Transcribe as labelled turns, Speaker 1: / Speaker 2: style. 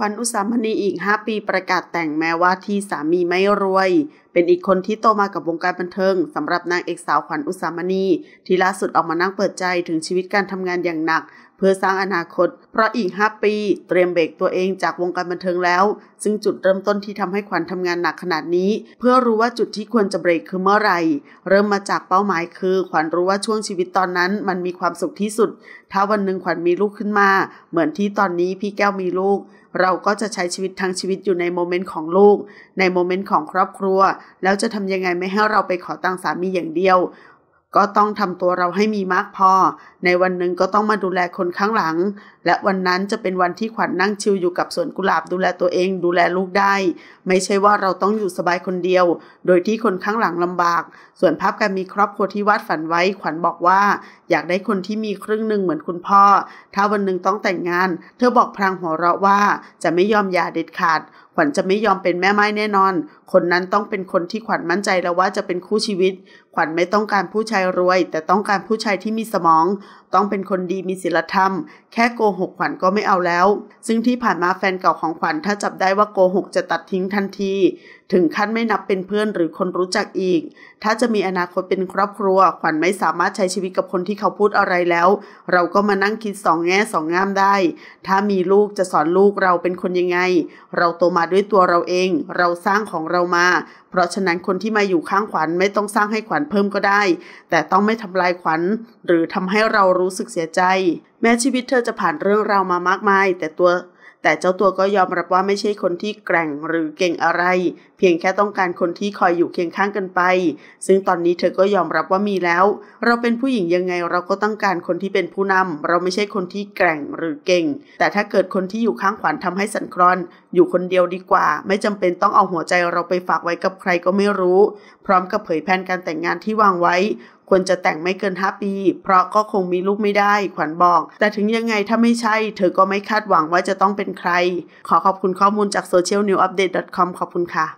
Speaker 1: ขวัญอุสามณีอีก 5 ปีประกาศแต่งแม้ว่าที่สามีไม่รวยเป็นอีกคนที่โตมากับวงการบันเทิงสำหรับนางเอกสาวขวัญอุสามณีที่ล่าสุดออกมานั่งเปิดใจถึงชีวิตการทำงานอย่างหนัก เพื่อสร้างอนาคต เพราะอีก5ปีเตรียมเบรกตัวเองจากวงการบันเทิงแล้ว ซึ่งจุดเริ่มต้นที่ทำให้ขวัญทำงานหนักขนาดนี้ เพื่อรู้ว่าจุดที่ควรจะเบรกคือเมื่อไหร่ เริ่มมาจากเป้าหมายคือขวัญรู้ว่าช่วงชีวิตตอนนั้น มันมีความสุขที่สุด ถ้าวันหนึ่งขวัญมีลูกขึ้นมา เหมือนที่ตอนนี้พี่แก้วมีลูก เราก็จะใช้ชีวิตทั้งชีวิตอยู่ในโมเมนต์ของลูก ในโมเมนต์ของครอบครัวแล้วจะทำยังไงไม่ให้เราไปขอตังสามีอย่างเดียว ก็ต้องทำตัวเราให้มีมากพอ ในวันหนึ่งก็ต้องมาดูแลคนข้างหลัง และวันนั้นจะเป็นวันที่ขวัญนนั่งชิลอยู่กับสวนกุหลาบดูแลตัวเองดูแลลูกได้ ไม่ใช่ว่าเราต้องอยู่สบายคนเดียว โดยที่คนข้างหลังลำบาก ส่วนภาพการมีครอบครัวที่วาดฝันไว้ขวัญบอกว่า อยากได้คนที่มีครึ่งหนึ่งเหมือนคุณพ่อ ถ้าวันหนึ่งต้องแต่งงาน เธอบอกพลางหัวเราะว่าจะไม่ยอมหย่าเด็ดขาดขวัญจะไม่ยอมเป็นแม่ไม้แน่นอน คนนั้นต้องเป็นคนที่ขวัญมั่นใจแล้วว่าจะเป็นคู่ชีวิต ขวัญไม่ต้องการผู้ชายรวย แต่ต้องการผู้ชายที่มีสมอง ต้องเป็นคนดีมีศีลธรรม แค่โกหกขวัญก็ไม่เอาแล้ว ซึ่งที่ผ่านมาแฟนเก่าของขวัญถ้าจับได้ว่าโกหกจะตัดทิ้งทันที ถึงขั้นไม่นับเป็นเพื่อนหรือคนรู้จักอีก ถ้าจะมีอนาคตเป็นครอบครัว ขวัญไม่สามารถใช้ชีวิตกับคนที่เขาพูดอะไรแล้ว เราก็มานั่งคิดสองแง่สองงามได้ ถ้ามีลูกจะสอนลูกเราเป็นคนยังไง เราโตมาด้วยตัวเราเอง เราสร้างของเรามา เพราะฉะนั้นคนที่มาอยู่ข้างขวัญไม่ต้องสร้างให้ขวัญเพิ่มก็ได้ แต่ต้องไม่ทำลายขวัญ หรือทำให้เรารู้สึกเสียใจ แม้ชีวิตเธอจะผ่านเรื่องราวมามากมาย แต่ตัว แต่เจ้าตัวก็ยอมรับว่าไม่ใช่คนที่แกร่งหรือเก่งอะไร เพียงแค่ต้องการคนที่คอยอยู่เคียงข้างกันไป ซึ่งตอนนี้เธอก็ยอมรับว่ามีแล้ว เราเป็นผู้หญิงยังไงเราก็ต้องการคนที่เป็นผู้นำเราไม่ใช่คนที่แกร่งหรือเก่ง แต่ถ้าเกิดคนที่อยู่ข้างขวัญทำให้สันครอนอยู่คนเดียวดีกว่า ไม่จำเป็นต้องเอาหัวใจเราไปฝากไว้กับใครก็ไม่รู้ พร้อมกับเผยแผนการแต่งงานที่วางไว้ ควรจะแต่งไม่เกิน5ปี เพราะก็คงมีลูกไม่ได้ ขวัญบอก แต่ถึงยังไงถ้าไม่ใช่ เธอก็ไม่คาดหวังว่าจะต้องเป็นใคร ขอขอบคุณข้อมูลจาก socialnewupdate.com s ขอบคุณค่ะ